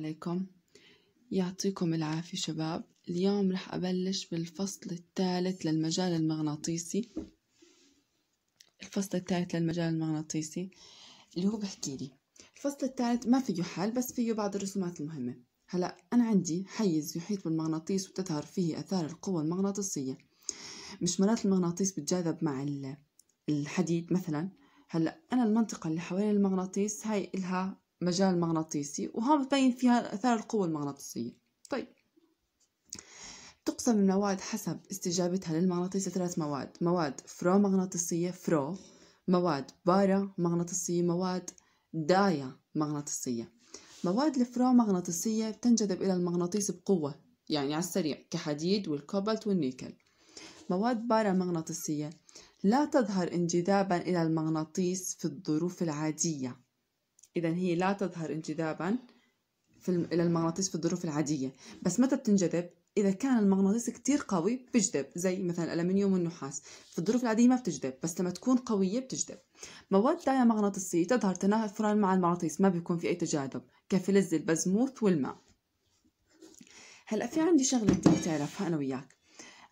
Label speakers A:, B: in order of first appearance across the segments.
A: عليكم يعطيكم العافية شباب اليوم رح أبلش بالفصل الثالث للمجال المغناطيسي الفصل الثالث للمجال المغناطيسي اللي هو بحكي لي الفصل الثالث ما فيه حل بس فيه بعض الرسومات المهمة هلا أنا عندي حيز يحيط بالمغناطيس وتظهر فيه آثار القوة المغناطيسية مش مرات المغناطيس بتجاذب مع الحديد مثلا هلا أنا المنطقة اللي حوالين المغناطيس هاي إلها مجال مغناطيسي وهون بتبين فيها اثار القوة المغناطيسية طيب تقسم المواد حسب استجابتها للمغناطيس لثلاث مواد مواد فرو مغناطيسية فرو مواد بارا مغناطيسية مواد دايا مغناطيسية مواد الفرو مغناطيسية بتنجذب إلى المغناطيس بقوة يعني على السريع كحديد والكوبالت والنيكل مواد بارا مغناطيسية لا تظهر انجذابا إلى المغناطيس في الظروف العادية إذا هي لا تظهر انجذابا في إلى المغناطيس في الظروف العادية بس متى بتنجذب؟ إذا كان المغناطيس كتير قوي بجذب زي مثلا الألمنيوم والنحاس في الظروف العادية ما بتجذب بس لما تكون قوية بتجذب مواد مغناطيسية تظهر تنافرا مع المغناطيس ما بيكون في أي تجاذب كفلز البزموث والماء هلا في عندي شغلة بدي تعرفها أنا وياك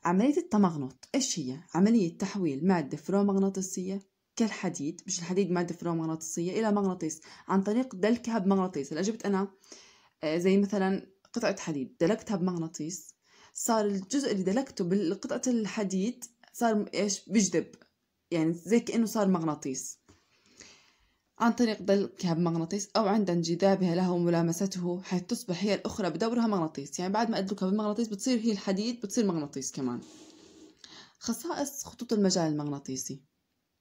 A: عملية التمغنط إيش هي؟ عملية تحويل مادة فرومغناطيسية كالحديد مش الحديد مادة فيرومغناطيسية إلى مغناطيس عن طريق دلكها بمغناطيس هلا جبت أنا آه، زي مثلا قطعة حديد دلكتها بمغناطيس صار الجزء اللي دلكته بالقطعة الحديد صار إيش بيجذب يعني زي كأنه صار مغناطيس عن طريق دلكها بمغناطيس أو عند انجذابها له وملامسته حيث تصبح هي الأخرى بدورها مغناطيس يعني بعد ما أدلكها بالمغناطيس بتصير هي الحديد بتصير مغناطيس كمان خصائص خطوط المجال المغناطيسي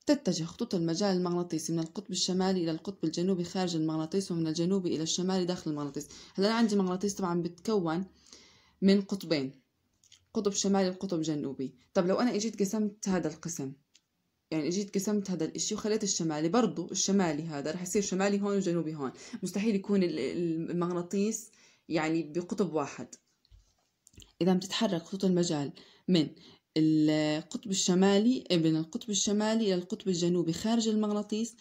A: تتجه خطوط المجال المغناطيسي من القطب الشمالي إلى القطب الجنوبي خارج المغناطيس ومن الجنوبي إلى الشمالي داخل المغناطيس هلا أنا عندي مغناطيس طبعا بتكون من قطبين قطب شمالي وقطب جنوبي طب لو أنا إجيت قسمت هذا القسم يعني اجيت قسمت هذا الاشي وخليت الشمالي برضو الشمالي هذا رح يصير شمالي هون وجنوبي هون مستحيل يكون المغناطيس يعني بقطب واحد اذا بتتحرك خطوط المجال من القطب الشمالي من القطب الشمالي إلى القطب الجنوبي خارج المغناطيس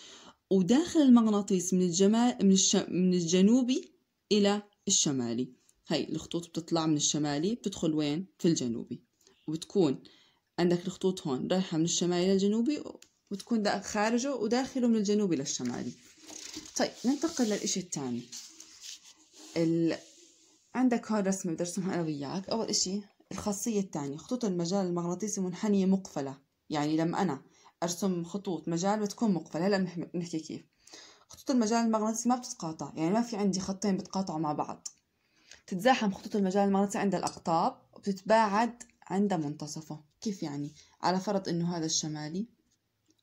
A: وداخل المغناطيس من الجمال من, الش... من الجنوبي إلى الشمالي هاي الخطوط بتطلع من الشمالي بتدخل وين في الجنوبي وبتكون عندك الخطوط هون رايحة من الشمالي للجنوبي وتكون دا خارجه وداخله من الجنوبي للشمالي طيب ننتقل للإشي الثاني ال... عندك هون رسمة بدي أرسمها أنا وياك أول إشي الخاصية الثانية خطوط المجال المغناطيسي منحنية مقفلة يعني لما أنا أرسم خطوط مجال بتكون مقفلة هلا بنحكي كيف خطوط المجال المغناطيسي ما بتتقاطع يعني ما في عندي خطين بتقاطعوا مع بعض تتزاحم خطوط المجال المغناطيسي عند الأقطاب وبتتباعد عند منتصفه كيف يعني على فرض إنه هذا الشمالي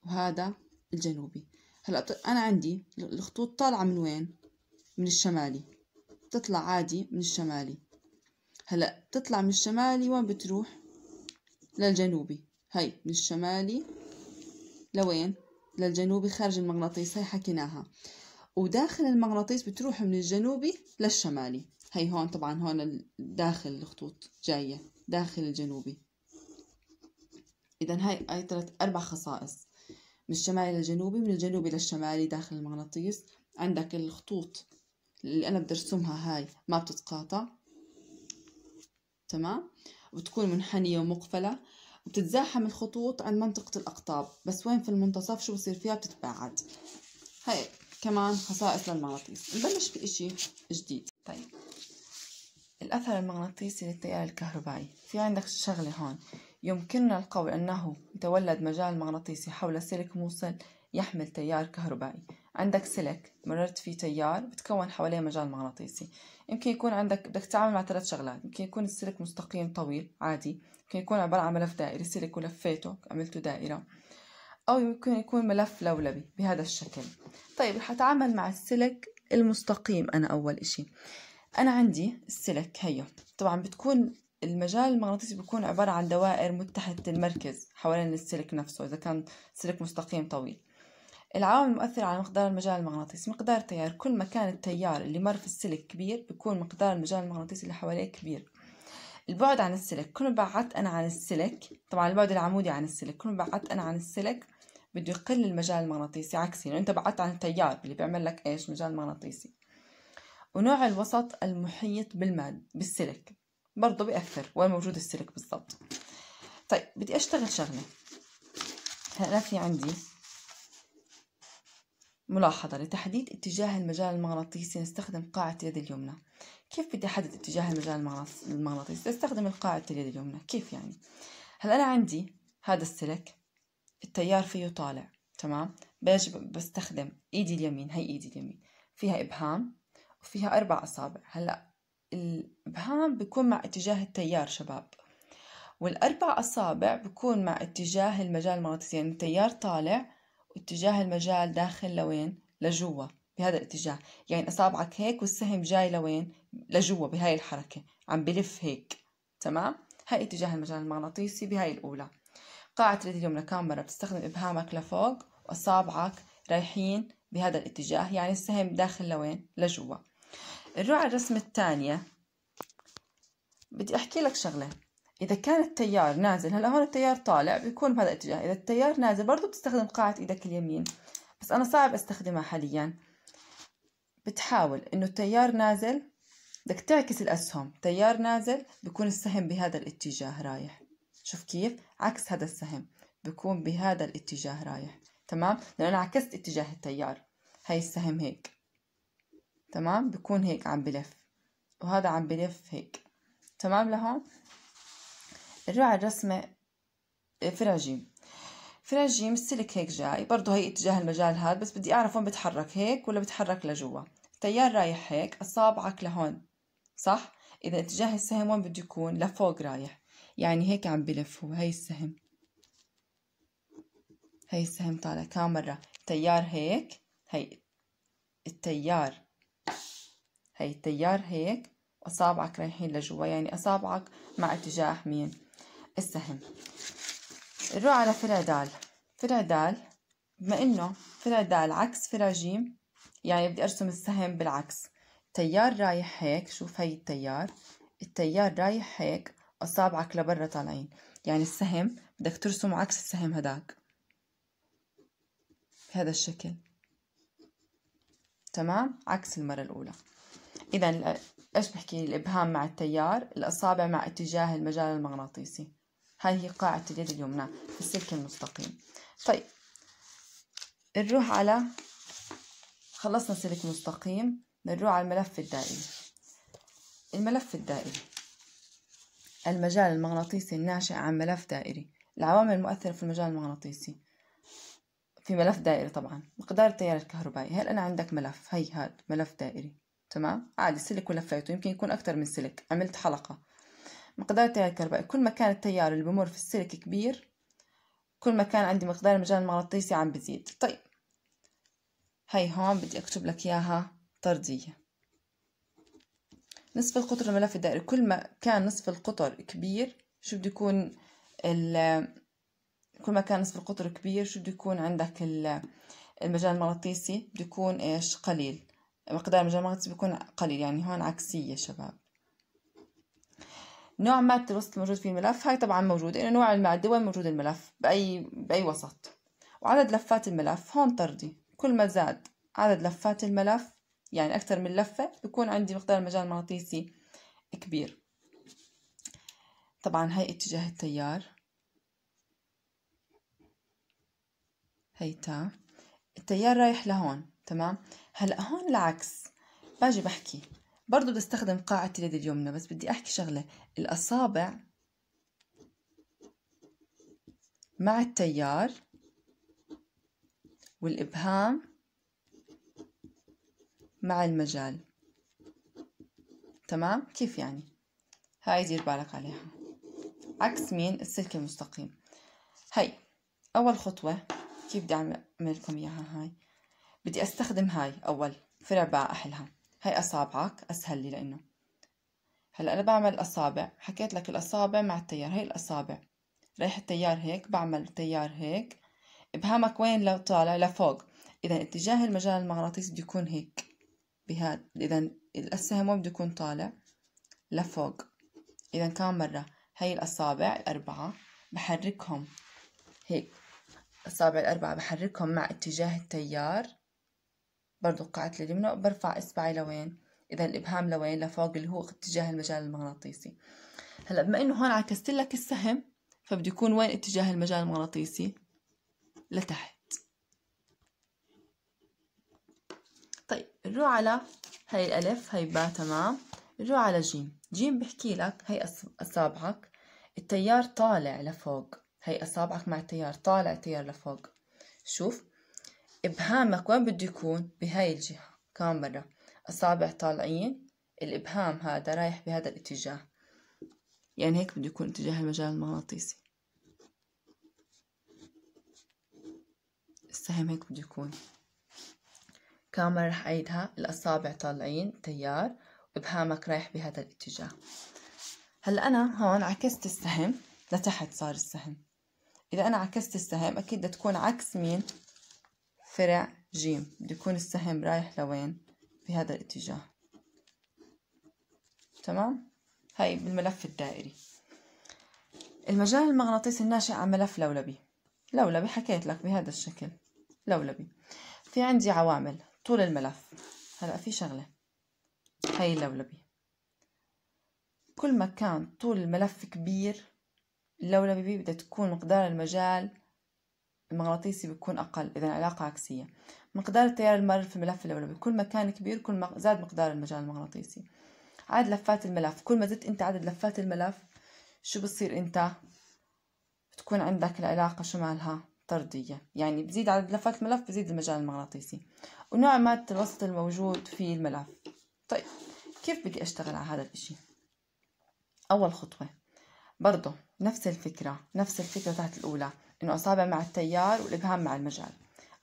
A: وهذا الجنوبي هلا أنا عندي الخطوط طالعة من وين من الشمالي بتطلع عادي من الشمالي هلا بتطلع من الشمالي وين بتروح للجنوبي هي من الشمالي لوين للجنوبي خارج المغناطيس هي حكيناها وداخل المغناطيس بتروح من الجنوبي للشمالي هي هون طبعا هون داخل الخطوط جاية داخل الجنوبي إذا هاي أي ثلاث أربع خصائص من الشمالي للجنوبي من الجنوبي للشمالي داخل المغناطيس عندك الخطوط اللي أنا بدرسمها هاي ما بتتقاطع تمام وتكون منحنية ومقفلة وبتتزاحم الخطوط عن منطقة الأقطاب بس وين في المنتصف شو بصير فيها بتتباعد هاي كمان خصائص للمغناطيس نبلش بإشي جديد طيب الأثر المغناطيسي للتيار الكهربائي في عندك شغلة هون يمكننا القول أنه يتولد مجال مغناطيسي حول سلك موصل يحمل تيار كهربائي عندك سلك مررت فيه تيار بتكون حواليه مجال مغناطيسي يمكن يكون عندك بدك تتعامل مع ثلاث شغلات يمكن يكون السلك مستقيم طويل عادي يمكن يكون عبارة عن ملف دائري سلك ولفيته عملته دائرة أو يمكن يكون ملف لولبي بهذا الشكل طيب رح أتعامل مع السلك المستقيم أنا أول إشي أنا عندي السلك هيو طبعا بتكون المجال المغناطيسي بيكون عبارة عن دوائر متحدة المركز حوالين السلك نفسه إذا كان سلك مستقيم طويل العوامل المؤثرة على مقدار المجال المغناطيسي مقدار التيار كل ما كان التيار اللي مر في السلك كبير بيكون مقدار المجال المغناطيسي اللي حواليه كبير البعد عن السلك كل ما بعدت أنا عن السلك طبعا البعد العمودي عن السلك كل ما بعدت أنا عن السلك بده يقل المجال المغناطيسي عكسي يعني، لأنه أنت بعدت عن التيار اللي بيعمل لك إيش مجال مغناطيسي ونوع الوسط المحيط بالماد بالسلك برضه بيأثر وين موجود السلك بالضبط طيب بدي أشتغل شغلة هلا في عندي ملاحظة لتحديد اتجاه المجال المغناطيسي نستخدم قاعدة اليد اليمنى كيف بدي أحدد اتجاه المجال المغناطيسي نستخدم القاعدة اليد اليمنى كيف يعني هلا أنا عندي هذا السلك التيار فيه طالع تمام بجب بستخدم ايدي اليمين هي ايدي اليمين فيها ابهام وفيها اربع اصابع هلا الابهام بيكون مع اتجاه التيار شباب والاربع اصابع بيكون مع اتجاه المجال المغناطيسي يعني التيار طالع واتجاه المجال داخل لوين لجوا بهذا الاتجاه يعني أصابعك هيك والسهم جاي لوين لجوا بهاي الحركة عم بلف هيك تمام هاي اتجاه المجال المغناطيسي بهاي الأولى قاعة اليد اليمنى كاميرا بتستخدم إبهامك لفوق وأصابعك رايحين بهذا الاتجاه يعني السهم داخل لوين لجوا نروح على الرسمة الثانية بدي أحكي لك شغلة إذا كان التيار نازل هلا هون التيار طالع بيكون بهذا الاتجاه إذا التيار نازل برضو بتستخدم قاعة إيدك اليمين بس أنا صعب أستخدمها حاليا بتحاول إنه التيار نازل بدك تعكس الأسهم تيار نازل بيكون السهم بهذا الاتجاه رايح شوف كيف عكس هذا السهم بيكون بهذا الاتجاه رايح تمام لأن أنا عكست اتجاه التيار هاي السهم هيك تمام بيكون هيك عم بلف وهذا عم بلف هيك تمام لهون نروح على الرسمة آه، فراجيم فراجيم السلك هيك جاي برضه هي اتجاه المجال هاد بس بدي اعرف وين بتحرك هيك ولا بتحرك لجوا التيار رايح هيك اصابعك لهون صح اذا اتجاه السهم وين بده يكون لفوق رايح يعني هيك عم بلف هو هي السهم هي السهم طالع كام مرة التيار هيك هي التيار هي التيار هيك أصابعك رايحين لجوا يعني أصابعك مع اتجاه مين السهم نروح على فرع د فرع د بما انه فرع د عكس فرع ج يعني بدي ارسم السهم بالعكس تيار رايح هيك شوف هي التيار التيار رايح هيك اصابعك لبرا طالعين يعني السهم بدك ترسمه عكس السهم هداك بهذا الشكل تمام عكس المرة الأولى إذا إيش بحكي الإبهام مع التيار الأصابع مع اتجاه المجال المغناطيسي هاي هي قاعة اليد اليمنى في السلك المستقيم طيب نروح على خلصنا سلك مستقيم بنروح على الملف الدائري الملف الدائري المجال المغناطيسي الناشئ عن ملف دائري العوامل المؤثرة في المجال المغناطيسي في ملف دائري طبعا مقدار التيار الكهربائي هل أنا عندك ملف هي هاد ملف دائري تمام عادي سلك ولفيته يمكن يكون أكثر من سلك عملت حلقة مقدار التيار الكهربائي كل ما كان التيار اللي بمر في السلك كبير كل ما كان عندي مقدار المجال المغناطيسي عم بزيد طيب هاي هون بدي أكتب لك إياها طردية نصف القطر الملف الدائري كل ما كان نصف القطر كبير شو بده يكون ال كل ما كان نصف القطر كبير شو بده يكون عندك المجال المغناطيسي بده يكون ايش قليل مقدار المجال المغناطيسي بيكون قليل يعني هون عكسية شباب نوع مادة الوسط الموجود في الملف هاي طبعا موجودة إنه نوع المادة وين موجود الملف بأي بأي وسط وعدد لفات الملف هون طردي كل ما زاد عدد لفات الملف يعني أكثر من لفة بكون عندي مقدار المجال المغناطيسي كبير طبعا هاي اتجاه التيار هي تا التيار رايح لهون تمام هلا هون العكس باجي بحكي برضو بستخدم قاعدة قاعة اليد اليمنى بس بدي احكي شغلة الاصابع مع التيار والإبهام مع المجال تمام كيف يعني هاي دير بالك عليها عكس مين السلك المستقيم هاي أول خطوة كيف بدي أعمل لكم إياها هاي بدي أستخدم هاي أول في رباع أحلها هاي أصابعك أسهل لي لأنه هلا أنا بعمل أصابع حكيت لك الأصابع مع التيار هاي الأصابع رايح التيار هيك بعمل تيار هيك إبهامك وين لو طالع لفوق إذا اتجاه المجال المغناطيسي بده يكون هيك بهذا إذا السهم وين بده يكون طالع لفوق إذا كم مرة هاي الأصابع الأربعة بحركهم هيك الأصابع الأربعة بحركهم مع اتجاه التيار برضو قاعدة اليمنى برفع إصبعي لوين إذا الإبهام لوين لفوق اللي هو اتجاه المجال المغناطيسي هلا بما إنه هون عكست لك السهم فبده يكون وين اتجاه المجال المغناطيسي لتحت طيب نروح على هاي الألف هاي باء تمام نروح على جيم جيم بحكي لك هاي أصابعك التيار طالع لفوق هاي أصابعك مع التيار طالع التيار لفوق شوف إبهامك وين بده يكون بهاي الجهة كمان مرة أصابع طالعين الإبهام هذا رايح بهذا الاتجاه يعني هيك بده يكون اتجاه المجال المغناطيسي السهم هيك بده يكون مرة رح أعيدها الأصابع طالعين تيار وإبهامك رايح بهذا الاتجاه هلا أنا هون عكست السهم لتحت صار السهم إذا أنا عكست السهم أكيد بدها تكون عكس مين فرع جيم بده يكون السهم رايح لوين بهذا الاتجاه تمام هاي بالملف الدائري المجال المغناطيسي الناشئ عن ملف لولبي لولبي حكيت لك بهذا الشكل لولبي في عندي عوامل طول الملف هلا في شغله هاي اللولبي كل ما كان طول الملف كبير اللولبي بدها تكون مقدار المجال المغناطيسي بيكون أقل إذا علاقة عكسية مقدار التيار المر في الملف الأولوي كل ما كان كبير كل ما زاد مقدار المجال المغناطيسي عدد لفات الملف كل ما زدت أنت عدد لفات الملف شو بصير أنت بتكون عندك العلاقة شمالها طردية يعني بزيد عدد لفات الملف بزيد المجال المغناطيسي ونوع مادة الوسط الموجود في الملف طيب كيف بدي أشتغل على هذا الإشي أول خطوة برضه نفس الفكرة نفس الفكرة تحت الأولى إنه أصابع مع التيار والإبهام مع المجال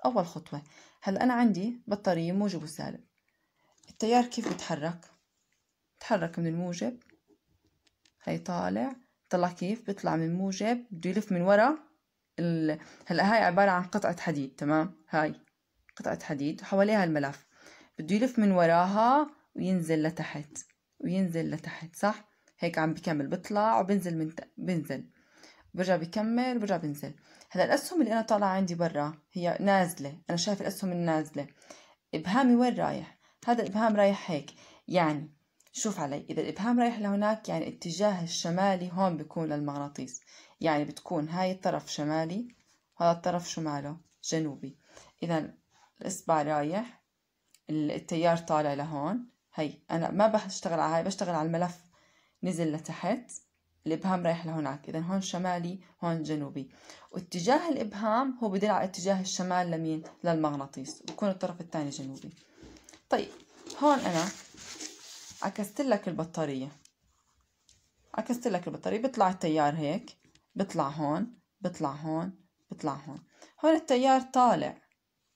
A: أول خطوة هلا أنا عندي بطارية موجب وسالب التيار كيف بيتحرك بيتحرك من الموجب هي طالع طلع كيف بيطلع من موجب بده يلف من ورا ال... هلا هاي عبارة عن قطعة حديد تمام هاي قطعة حديد وحواليها الملف بده يلف من وراها وينزل لتحت وينزل لتحت صح هيك عم بكمل بطلع وبنزل من ت... بنزل برجع بكمل برجع بنزل هلا الاسهم اللي انا طالعه عندي برا هي نازله انا شايف الاسهم النازله ابهامي وين رايح هذا الابهام رايح هيك يعني شوف علي اذا الابهام رايح لهناك يعني اتجاه الشمالي هون بيكون للمغناطيس يعني بتكون هاي الطرف شمالي هذا الطرف شماله جنوبي اذا الاصبع رايح التيار طالع لهون هي انا ما بشتغل على هاي بشتغل على الملف نزل لتحت الإبهام رايح لهناك إذا هون شمالي هون جنوبي واتجاه الإبهام هو بدل على اتجاه الشمال لمين للمغناطيس ويكون الطرف الثاني جنوبي طيب هون أنا عكست لك البطارية عكست لك البطارية بيطلع التيار هيك بيطلع هون بيطلع هون بيطلع هون هون التيار طالع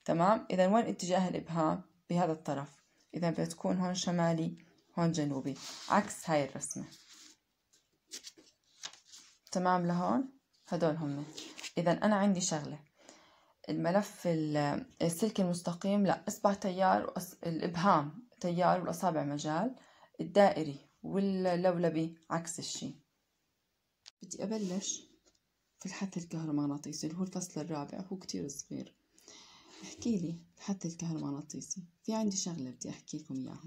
A: تمام إذا وين اتجاه الإبهام بهذا الطرف إذا بتكون هون شمالي هون جنوبي عكس هاي الرسمة تمام لهون هدول هم اذا انا عندي شغله الملف السلك المستقيم لا اصبع تيار الابهام تيار والاصابع مجال الدائري واللولبي عكس الشيء بدي ابلش في الحث الكهرومغناطيسي اللي هو الفصل الرابع هو كتير صغير احكي لي الحث الكهرومغناطيسي في عندي شغله بدي احكي لكم اياها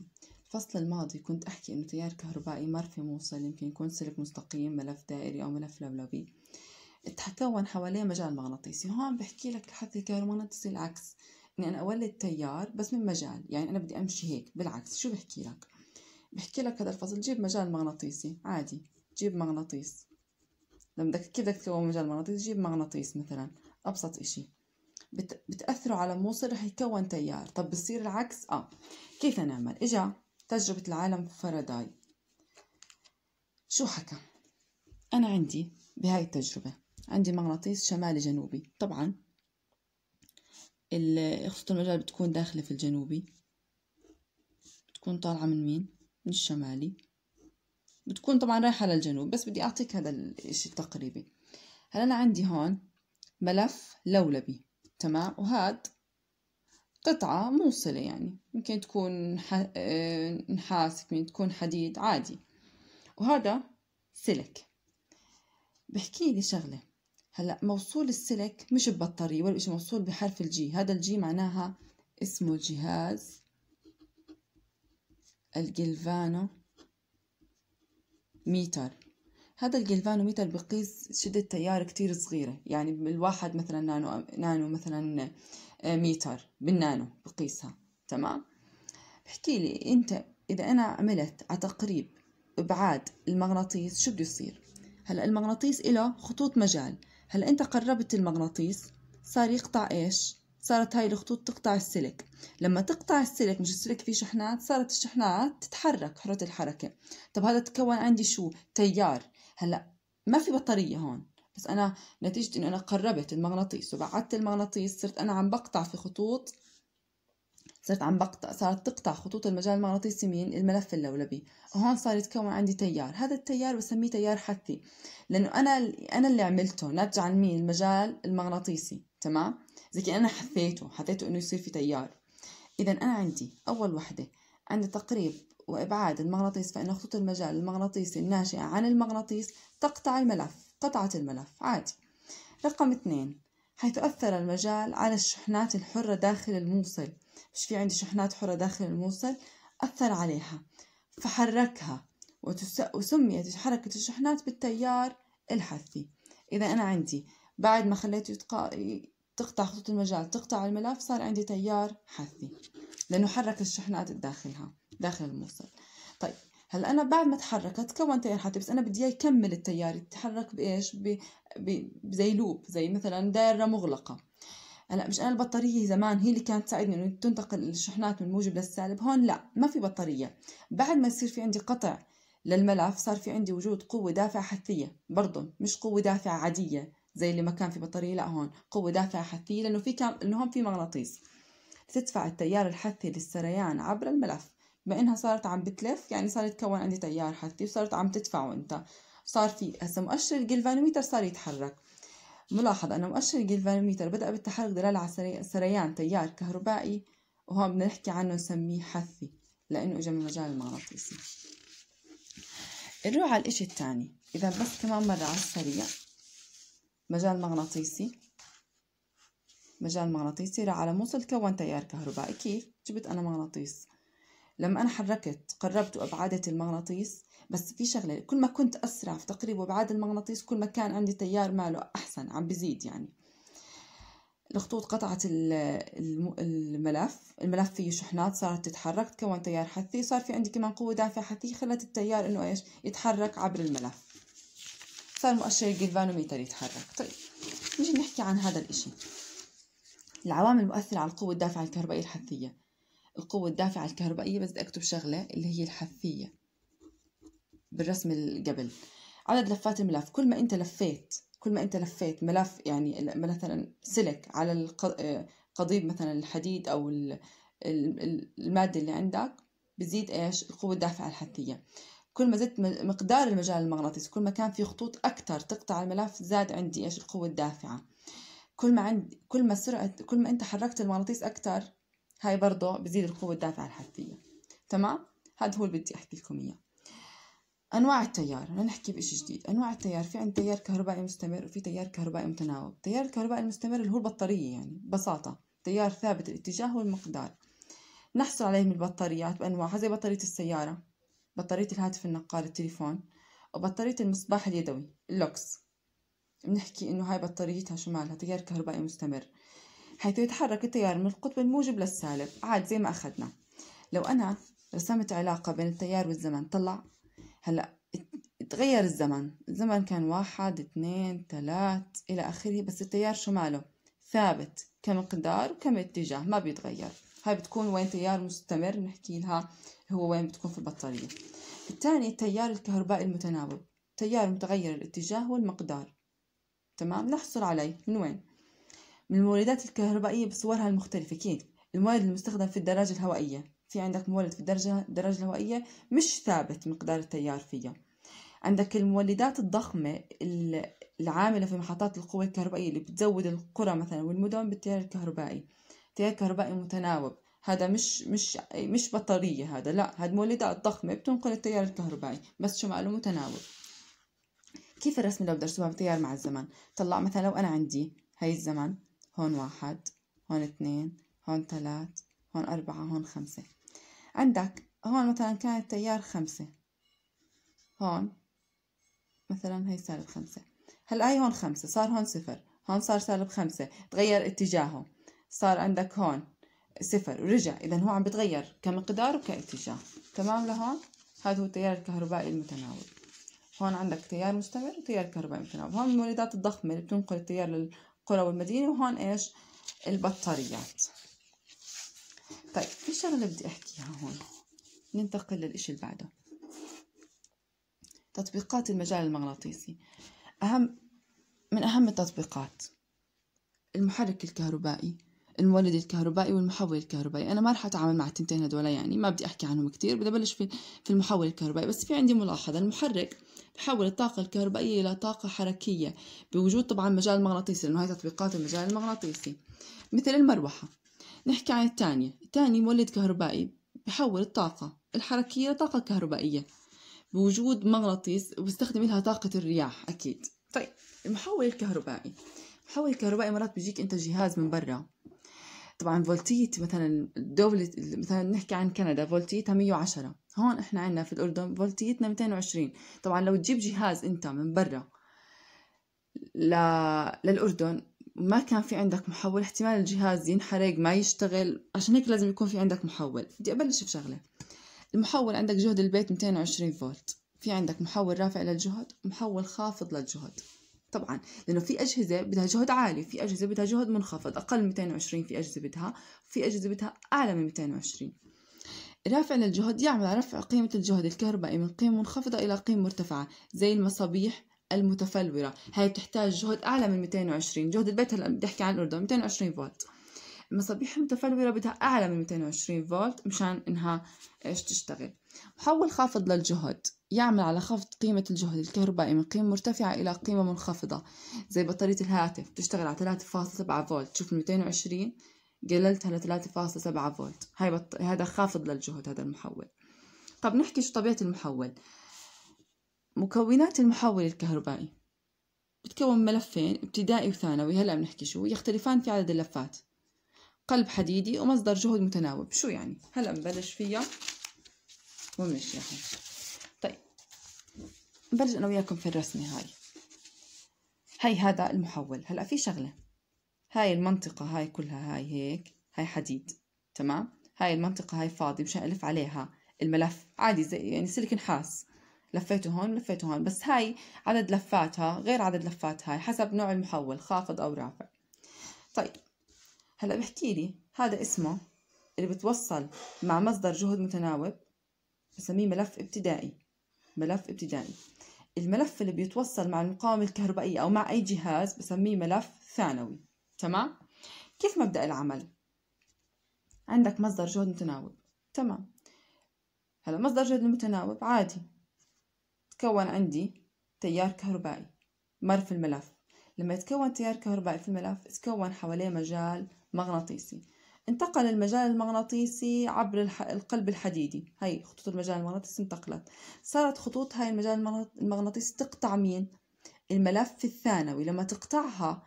A: الفصل الماضي كنت أحكي إنه تيار كهربائي مرفي موصل يمكن يكون سلك مستقيم ملف دائري أو ملف لولبي تكون حواليه مجال مغناطيسي هون بحكي لك الحث الكهرومغناطيسي العكس إني أنا أولد تيار بس من مجال يعني أنا بدي أمشي هيك بالعكس شو بحكي لك بحكي لك هذا الفصل جيب مجال مغناطيسي عادي جيب مغناطيس لما بدك كيف بدك تكون مجال مغناطيسي جيب مغناطيس مثلا أبسط إشي بتأثروا على موصل رح يكون تيار طب بصير العكس آه كيف نعمل إجا تجربة العالم فاراداي شو حكى أنا عندي بهاي التجربة عندي مغناطيس شمالي جنوبي طبعا خطوط المجال بتكون داخلة في الجنوبي بتكون طالعة من مين؟ من الشمالي بتكون طبعا رايحة للجنوب بس بدي أعطيك هذا الشيء التقريبي هلا أنا عندي هون ملف لولبي تمام وهاد قطعة موصلة يعني ممكن تكون آه، نحاس ممكن تكون حديد عادي وهذا سلك بحكي لي شغلة هلا موصول السلك مش ببطارية ولا شيء موصول بحرف الجي هذا الجي معناها اسمه جهاز الجلفانو ميتر هذا الجلفانوميتر بقيس شدة تيار كتير صغيرة يعني الواحد مثلا نانو نانو مثلا آه، متر بالنانو بقيسها تمام بحكي لي انت اذا انا عملت على تقريب ابعاد المغناطيس شو بده يصير هلا المغناطيس له خطوط مجال هلا انت قربت المغناطيس صار يقطع ايش صارت هاي الخطوط تقطع السلك لما تقطع السلك مش السلك فيه شحنات صارت الشحنات تتحرك حرة الحركة طب هذا تكون عندي شو تيار هلا ما في بطارية هون بس أنا نتيجة إنه أنا قربت المغناطيس وبعدت المغناطيس صرت أنا عم بقطع في خطوط صرت عم بقطع صارت تقطع خطوط المجال المغناطيسي من الملف اللولبي وهون صار يتكون عندي تيار هذا التيار بسميه تيار حثي لأنه أنا أنا اللي عملته ناتج عن مين المجال المغناطيسي تمام زي كي أنا حثيته حثيته إنه يصير في تيار إذا أنا عندي أول وحدة عندي تقريب وإبعاد المغناطيس فإن خطوط المجال المغناطيسي الناشئة عن المغناطيس تقطع الملف قطعة الملف عادي رقم اثنين حيث أثر المجال على الشحنات الحرة داخل الموصل مش في عندي شحنات حرة داخل الموصل أثر عليها فحركها وسميت حركة الشحنات بالتيار الحثي إذا أنا عندي بعد ما خليته يتقا... تقطع خطوط المجال تقطع الملف صار عندي تيار حثي لأنه حرك الشحنات داخلها داخل الموصل طيب هلا انا بعد ما تحركت كون تيار حركي بس انا بدي اياه يكمل التيار يتحرك بايش ب... ب... زي لوب زي مثلا دائره مغلقه هلا مش انا البطاريه زمان هي اللي كانت تساعدني انه تنتقل الشحنات من موجب للسالب هون لا ما في بطاريه بعد ما يصير في عندي قطع للملف صار في عندي وجود قوه دافعه حثيه برضه مش قوه دافعه عاديه زي اللي ما كان في بطاريه لا هون قوه دافعه حثيه لانه في كان انه هون في مغناطيس تدفع التيار الحثي للسريان عبر الملف بما انها صارت عم بتلف يعني صار يتكون عندي تيار حثي وصارت عم تدفعه انت صار في هسه مؤشر الجلفانوميتر صار يتحرك ملاحظ انه مؤشر الجلفانوميتر بدأ بالتحرك دلالة على سريان تيار كهربائي وهون بدنا نحكي عنه نسميه حثي لأنه اجى من المجال المغناطيسي نروح على الإشي الثاني إذا بس كمان مرة على السريع مجال مغناطيسي مجال مغناطيسي راح على موصل كون تيار كهربائي كيف؟ جبت أنا مغناطيس لما أنا حركت قربت وأبعدت المغناطيس بس في شغلة كل ما كنت أسرع في تقريب وأبعاد المغناطيس كل ما كان عندي تيار ماله أحسن عم بزيد يعني الخطوط قطعت الملف الملف فيه شحنات صارت تتحرك تكون تيار حثي صار في عندي كمان قوة دافعة حثي خلت التيار إنه إيش يتحرك عبر الملف صار مؤشر الجلفانوميتر يتحرك طيب نجي نحكي عن هذا الإشي العوامل المؤثرة على القوة الدافعة الكهربائية الحثية القوة الدافعة الكهربائية بس بدي أكتب شغلة اللي هي الحثية بالرسم اللي قبل عدد لفات الملف كل ما أنت لفيت كل ما أنت لفيت ملف يعني مثلا سلك على آه، قضيب مثلا الحديد أو المادة اللي عندك بزيد إيش القوة الدافعة الحثية كل ما زدت مقدار المجال المغناطيسي كل ما كان في خطوط أكثر تقطع الملف زاد عندي إيش القوة الدافعة كل ما عندي كل ما سرعة كل ما أنت حركت المغناطيس أكثر هاي برضه بزيد القوة الدافعة الحرفية تمام هذا هو اللي بدي أحكي لكم إياه أنواع التيار بدنا نحكي بإشي جديد أنواع التيار في عندنا تيار كهربائي مستمر وفي تيار كهربائي متناوب التيار الكهربائي المستمر اللي هو البطارية يعني ببساطة تيار ثابت الاتجاه والمقدار نحصل عليه من البطاريات بأنواعها زي بطارية السيارة بطارية الهاتف النقال التليفون وبطارية المصباح اليدوي اللوكس بنحكي إنه هاي بطاريتها شو مالها تيار كهربائي مستمر حيث يتحرك التيار من القطب الموجب للسالب عاد زي ما أخذنا لو أنا رسمت علاقة بين التيار والزمن طلع هلأ تغير الزمن الزمن كان واحد اثنين ثلاث إلى آخره بس التيار شو ماله ثابت كمقدار وكم اتجاه ما بيتغير هاي بتكون وين تيار مستمر نحكي لها هو وين بتكون في البطارية الثاني التيار الكهربائي المتناوب تيار متغير الاتجاه والمقدار تمام نحصل عليه من وين من المولدات الكهربائية بصورها المختلفة كيف المولد المستخدم في الدراجة الهوائية في عندك مولد في الدرجة الدراجة الهوائية مش ثابت مقدار التيار فيها عندك المولدات الضخمة العاملة في محطات القوة الكهربائية اللي بتزود القرى مثلا والمدن بالتيار الكهربائي تيار كهربائي متناوب هذا مش مش مش بطارية هذا لا هاد مولدات ضخمة بتنقل التيار الكهربائي بس شماله متناوب كيف الرسم اللي بدرسوها بتيار مع الزمن طلع مثلا لو انا عندي هاي الزمن هون واحد هون اثنين هون ثلاث هون أربعة هون خمسة عندك هون مثلا كان التيار خمسة هون مثلا هي سالب خمسة هلا هي هون خمسة صار هون صفر هون صار سالب خمسة تغير اتجاهه صار عندك هون صفر ورجع إذا هو عم بتغير كمقدار وكاتجاه تمام لهون هذا هو التيار الكهربائي المتناوب هون عندك تيار مستمر وتيار كهربائي متناوب هون المولدات الضخمة اللي بتنقل التيار القرى والمدينة وهون إيش البطاريات طيب في شغلة بدي أحكيها هون ننتقل للإشي اللي بعده تطبيقات المجال المغناطيسي أهم من أهم التطبيقات المحرك الكهربائي المولد الكهربائي والمحول الكهربائي انا ما راح اتعامل مع التنتين هذول يعني ما بدي احكي عنهم كثير بدي ابلش في في المحول الكهربائي بس في عندي ملاحظه المحرك بحول الطاقه الكهربائيه الى طاقه حركيه بوجود طبعا مجال مغناطيسي لانه هاي تطبيقات المجال المغناطيسي مثل المروحه نحكي عن الثانيه الثاني مولد كهربائي بحول الطاقه الحركيه لطاقه كهربائيه بوجود مغناطيس وبستخدم لها طاقه الرياح اكيد طيب المحول الكهربائي المحول الكهربائي مرات بيجيك انت جهاز من برا طبعا فولتيت مثلا الدولة مثلا نحكي عن كندا فولتيتها 110 هون احنا عندنا في الأردن فولتيتنا 220 طبعا لو تجيب جهاز انت من برا ل... للأردن ما كان في عندك محول احتمال الجهاز ينحرق ما يشتغل عشان هيك لازم يكون في عندك محول بدي أبلش بشغلة المحول عندك جهد البيت 220 فولت في عندك محول رافع للجهد ومحول خافض للجهد طبعا لانه في اجهزه بدها جهد عالي في اجهزه بدها جهد منخفض اقل من 220 في اجهزه بدها في اجهزه بدها اعلى من 220 رافع للجهد يعمل على رفع قيمة الجهد الكهربائي من قيمة منخفضة إلى قيمة مرتفعة زي المصابيح المتفلورة هاي بتحتاج جهد أعلى من 220 جهد البيت هلا بدي أحكي عن الأردن 220 فولت المصابيح المتفلورة بدها أعلى من 220 فولت مشان إنها إيش تشتغل محول خافض للجهد يعمل على خفض قيمة الجهد الكهربائي من قيمة مرتفعة إلى قيمة منخفضة زي بطارية الهاتف بتشتغل على 3.7 فولت شوف 220 قللتها ل 3.7 فولت هاي بط... هذا خافض للجهد هذا المحول طب نحكي شو طبيعة المحول مكونات المحول الكهربائي بتكون ملفين ابتدائي وثانوي هلا بنحكي شو يختلفان في عدد اللفات قلب حديدي ومصدر جهد متناوب شو يعني هلا بنبلش فيها يا حبيبي نبلش انا وياكم في الرسمه هاي هاي هذا المحول هلا في شغله هاي المنطقه هاي كلها هاي هيك هاي حديد تمام هاي المنطقه هاي فاضي مشان الف عليها الملف عادي زي يعني سلك نحاس لفيته هون لفيته هون بس هاي عدد لفاتها غير عدد لفات هاي حسب نوع المحول خافض او رافع طيب هلا بحكي لي هذا اسمه اللي بتوصل مع مصدر جهد متناوب بسميه ملف ابتدائي ملف ابتدائي الملف اللي بيتوصل مع المقاومة الكهربائية أو مع أي جهاز بسميه ملف ثانوي تمام؟ كيف مبدأ العمل؟ عندك مصدر جهد متناوب تمام هلا مصدر جهد المتناوب عادي تكون عندي تيار كهربائي مر في الملف لما يتكون تيار كهربائي في الملف تكون حواليه مجال مغناطيسي انتقل المجال المغناطيسي عبر القلب الحديدي هي خطوط المجال المغناطيسي انتقلت صارت خطوط هاي المجال المغناطيسي تقطع مين الملف الثانوي لما تقطعها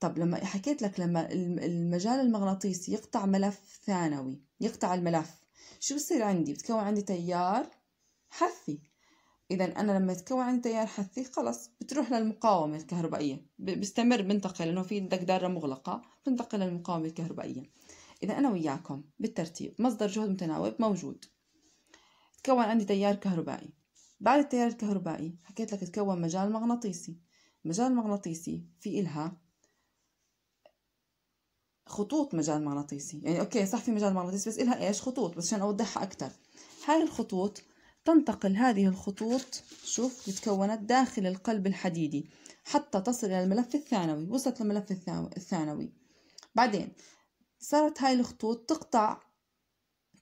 A: طب لما حكيت لك لما المجال المغناطيسي يقطع ملف ثانوي يقطع الملف شو بصير عندي بتكون عندي تيار حثي اذا انا لما يتكون عندي تيار حثي خلص بتروح للمقاومه الكهربائيه بيستمر بنتقل لانه في عندك داره مغلقه بنتقل للمقاومه الكهربائيه إذا أنا وياكم بالترتيب مصدر جهد متناوب موجود تكون عندي تيار كهربائي بعد التيار الكهربائي حكيت لك تكون مجال مغناطيسي المجال المغناطيسي في إلها خطوط مجال مغناطيسي يعني أوكي صح في مجال مغناطيسي بس إلها إيش خطوط بس عشان أوضحها أكثر هاي الخطوط تنتقل هذه الخطوط شوف تكونت داخل القلب الحديدي حتى تصل إلى الملف الثانوي وصلت للملف الثانوي بعدين صارت هاي الخطوط تقطع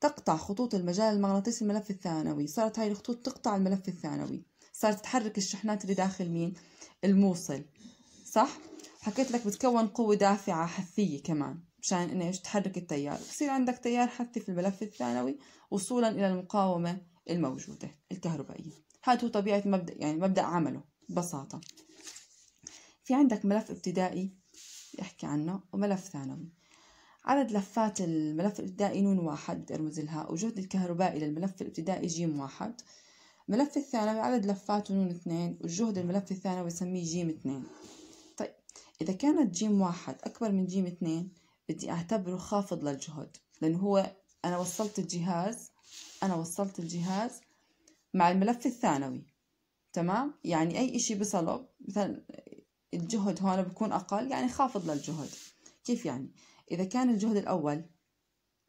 A: تقطع خطوط المجال المغناطيسي الملف الثانوي صارت هاي الخطوط تقطع الملف الثانوي صارت تحرك الشحنات اللي داخل مين الموصل صح حكيت لك بتكون قوة دافعة حثية كمان مشان انه تحرك التيار بصير عندك تيار حثي في الملف الثانوي وصولا الى المقاومة الموجودة الكهربائية هذا هو طبيعة مبدأ يعني مبدأ عمله ببساطة في عندك ملف ابتدائي يحكي عنه وملف ثانوي عدد لفات الملف الابتدائي نون واحد ارمز لها وجهد الكهربائي للملف الابتدائي جيم واحد ملف الثانوي عدد لفاته نون اثنين وجهد الملف الثانوي بسميه جيم اثنين طيب إذا كانت جيم واحد أكبر من جيم اثنين بدي أعتبره خافض للجهد لأنه هو أنا وصلت الجهاز أنا وصلت الجهاز مع الملف الثانوي تمام يعني أي إشي بصله مثلا الجهد هون بكون أقل يعني خافض للجهد كيف يعني إذا كان الجهد الأول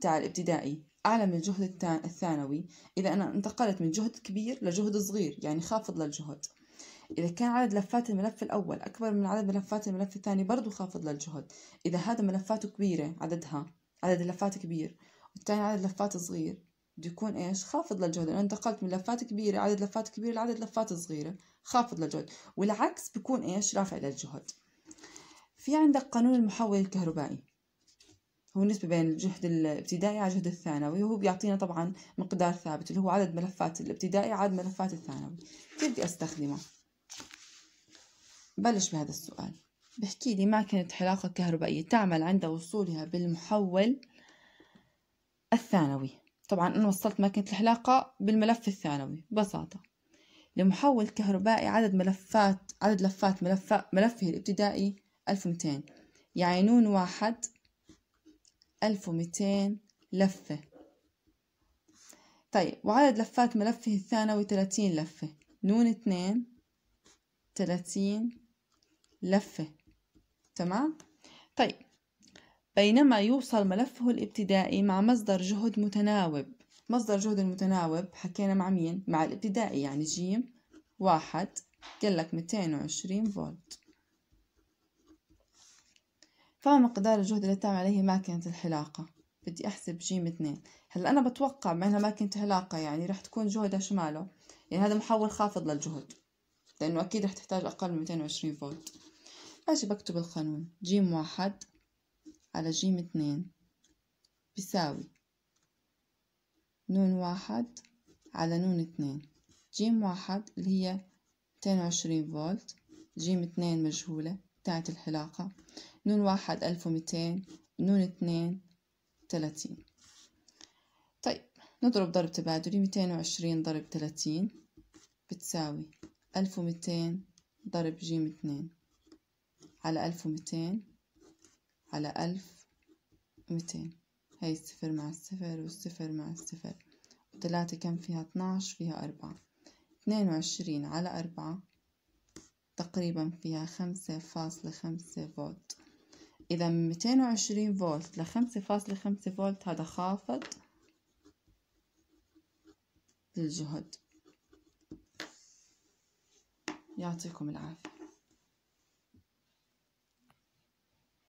A: تاع الابتدائي أعلى من الجهد الثانوي إذا أنا انتقلت من جهد كبير لجهد صغير يعني خافض للجهد إذا كان عدد لفات الملف الأول أكبر من عدد ملفات الملف الثاني برضو خافض للجهد إذا هذا ملفاته كبيرة عددها عدد اللفات كبير والثاني عدد لفات صغير بده يكون ايش خافض للجهد انا انتقلت من لفات كبيره عدد لفات كبيره لعدد لفات صغيره خافض للجهد والعكس بيكون ايش رافع للجهد في عندك قانون المحول الكهربائي هو نسبة بين الجهد الابتدائي على الجهد الثانوي وهو بيعطينا طبعا مقدار ثابت اللي هو عدد ملفات الابتدائي عدد ملفات الثانوي كيف بدي استخدمه بلش بهذا السؤال بحكي لي كانت حلاقة كهربائية تعمل عند وصولها بالمحول الثانوي طبعا أنا وصلت كانت الحلاقة بالملف الثانوي ببساطة لمحول كهربائي عدد ملفات عدد لفات ملف ملفه الابتدائي 1200 يعني نون واحد ألف ومئتين لفة طيب وعدد لفات ملفه الثانوي تلاتين لفة نون اتنين تلاتين لفة تمام طيب بينما يوصل ملفه الابتدائي مع مصدر جهد متناوب مصدر جهد المتناوب حكينا مع مين؟ مع الابتدائي يعني جيم واحد قال لك 220 فولت فما مقدار الجهد اللي تم عليه ماكينة الحلاقة بدي أحسب جيم اتنين هلا أنا بتوقع بما إنها ماكينة حلاقة يعني رح تكون جهدها شماله يعني هذا محول خافض للجهد لأنه أكيد رح تحتاج أقل من 220 فولت أجي بكتب القانون جيم واحد على جيم اتنين بيساوي نون واحد على نون اتنين جيم واحد اللي هي 220 فولت جيم اتنين مجهولة بتاعت الحلاقة نون واحد ألف ومئتين نون اثنين تلاتين طيب نضرب ضرب تبادلي ميتين وعشرين ضرب تلاتين بتساوي ألف ومئتين ضرب جيم اثنين على ألف ومئتين على ألف ومئتين هاي الصفر مع الصفر والصفر مع الصفر وتلاتة كم فيها اتناش فيها أربعة اثنين وعشرين على أربعة تقريبا فيها خمسة فاصلة خمسة فولت إذا من ميتين وعشرين فولت لخمسة فاصلة خمسة فولت هذا خافض للجهد يعطيكم العافية